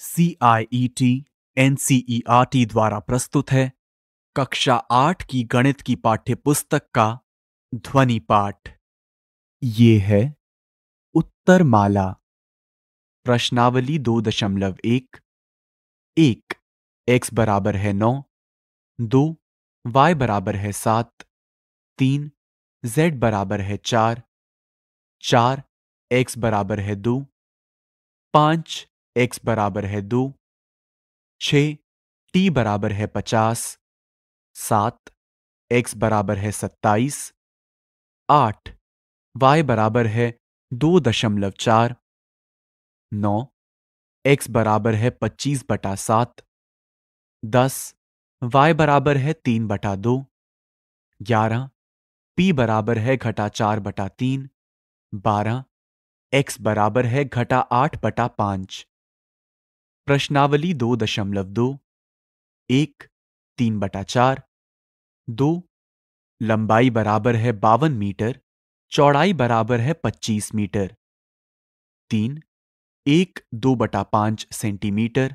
C I T N C R T द्वारा प्रस्तुत है कक्षा आठ की गणित की पाठ्य पुस्तक का ध्वनि पाठ ये है उत्तर माला प्रश्नावली दो दशमलव एक एक एक्स बराबर है नौ दो वाई बराबर है सात तीन जेड बराबर है चार चार एक्स बराबर है दो पांच x बराबर है दो छ t बराबर है पचास सात x बराबर है सत्ताईस आठ y बराबर है दो दशमलव चार नौ x बराबर है पच्चीस बटा सात दस y बराबर है तीन बटा दो ग्यारह p बराबर है घटा चार बटा तीन बारह x बराबर है घटा आठ बटा पांच प्रश्नावली दो दशमलव दो एक तीन बटा चार दो लंबाई बराबर है बावन मीटर चौड़ाई बराबर है पच्चीस मीटर तीन एक दो बटा पांच सेंटीमीटर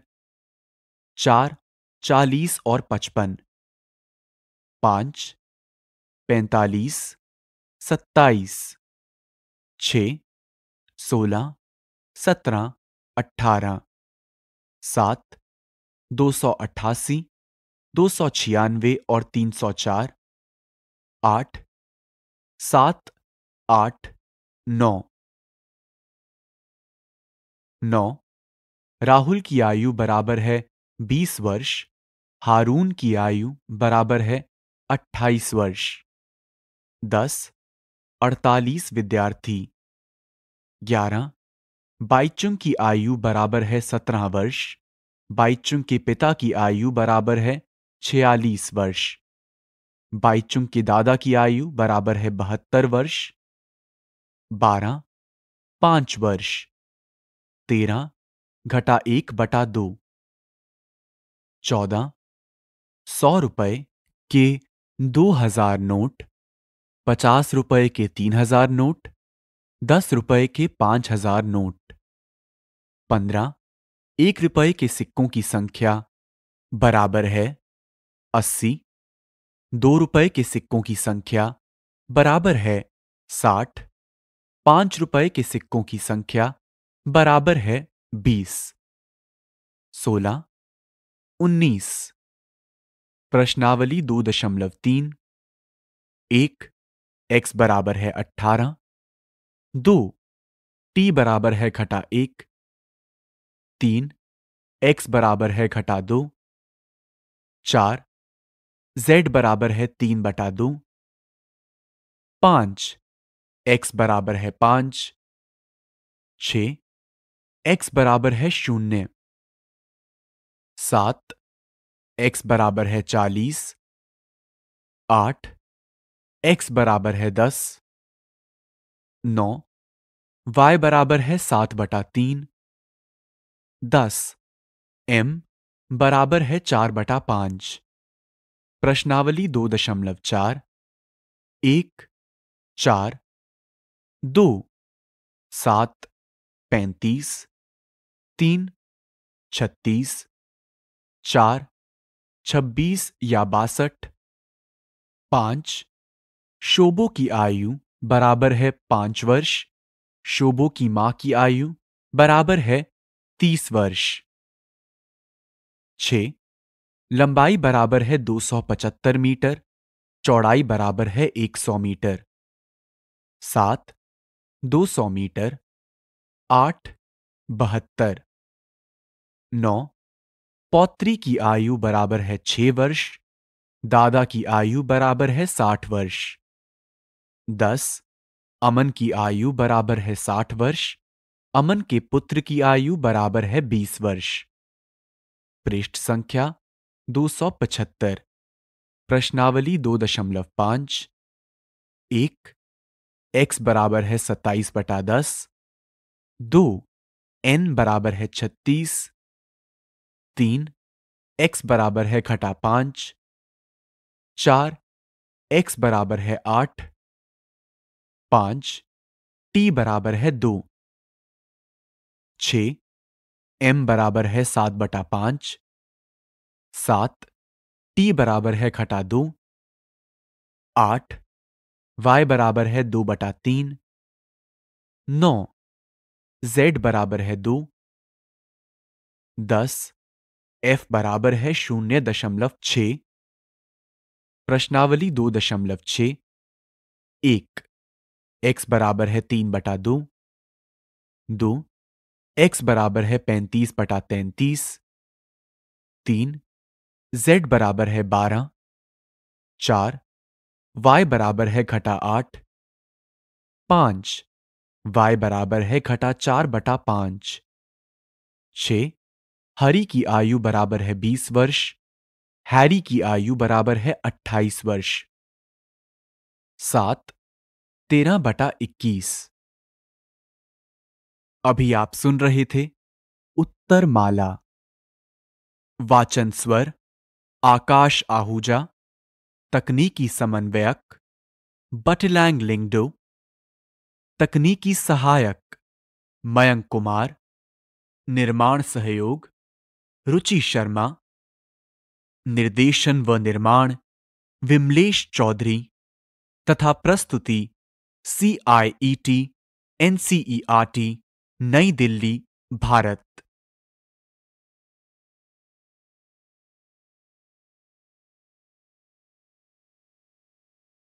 चार चालीस और पचपन पांच पैंतालीस सत्ताईस छ सोलह सत्रह अठारह सात दो सौ अट्ठासी दो सौ छियानवे और तीन सौ चार आठ सात आठ नौ नौ राहुल की आयु बराबर है बीस वर्ष हारून की आयु बराबर है अट्ठाईस वर्ष दस अड़तालीस विद्यार्थी ग्यारह बाईचुंग की आयु बराबर है सत्रह वर्ष बाईचुंग के पिता की आयु बराबर है छियालीस वर्ष बाईचुंग के दादा की आयु बराबर है बहत्तर वर्ष बारह पांच वर्ष तेरह घटा एक बटा दो चौदह सौ रुपये के दो हजार नोट पचास रुपये के तीन हजार नोट दस रुपये के पांच हजार नोट पंद्रह एक रुपए के सिक्कों की संख्या बराबर है अस्सी दो रुपए के सिक्कों की संख्या बराबर है साठ पांच रुपए के सिक्कों की संख्या बराबर है बीस सोलह उन्नीस प्रश्नावली दो दशमलव तीन एक एक्स बराबर है अट्ठारह दो टी बराबर है घटा एक तीन एक्स बराबर है घटा दो चार जेड बराबर है तीन बटा दो पांच एक्स बराबर है पांच छ एक्स बराबर है शून्य सात एक्स बराबर है चालीस आठ एक्स बराबर है दस नौ वाई बराबर है सात बटा तीन दस एम बराबर है चार बटा पांच प्रश्नावली दो दशमलव चार एक चार दो सात पैंतीस तीन छत्तीस चार छब्बीस या बासठ पांच शोबो की आयु बराबर है पांच वर्ष शोबो की मां की आयु बराबर है तीस वर्ष छ लंबाई बराबर है दो सौ पचहत्तर मीटर चौड़ाई बराबर है एक सौ मीटर सात दो सौ मीटर आठ बहत्तर नौ पौत्री की आयु बराबर है छह वर्ष दादा की आयु बराबर है साठ वर्ष दस अमन की आयु बराबर है साठ वर्ष अमन के पुत्र की आयु बराबर है बीस वर्ष पृष्ठ संख्या दो सौ पचहत्तर प्रश्नावली दो दशमलव पांच एक एक्स बराबर है सत्ताईस बटा दस दो एन बराबर है छत्तीस तीन एक्स बराबर है घटा पांच चार एक्स बराबर है आठ पांच टी बराबर है दो छ एम बराबर है सात बटा पांच सात टी बराबर है घटा दो आठ वाई बराबर है दो बटा तीन नौ जेड बराबर है दो दस एफ बराबर है शून्य दशमलव छ प्रश्नावली दो दशमलव छ एक एक्स बराबर है तीन बटा दो दो एक्स बराबर है पैंतीस बटा तैंतीस तीन जेड बराबर है बारह चार वाई बराबर है घटा आठ पांच वाई बराबर है घटा चार बटा पांच छ हरी की आयु बराबर है बीस वर्ष हैरी की आयु बराबर है अट्ठाईस वर्ष सात तेरह बटा इक्कीस अभी आप सुन रहे थे उत्तर माला वाचन स्वर आकाश आहूजा तकनीकी समन्वयक बटलैंग लिंगडो तकनीकी सहायक मयंक कुमार निर्माण सहयोग रुचि शर्मा निर्देशन व निर्माण विमलेश चौधरी तथा प्रस्तुति C I E T N C E R T New Delhi Bharat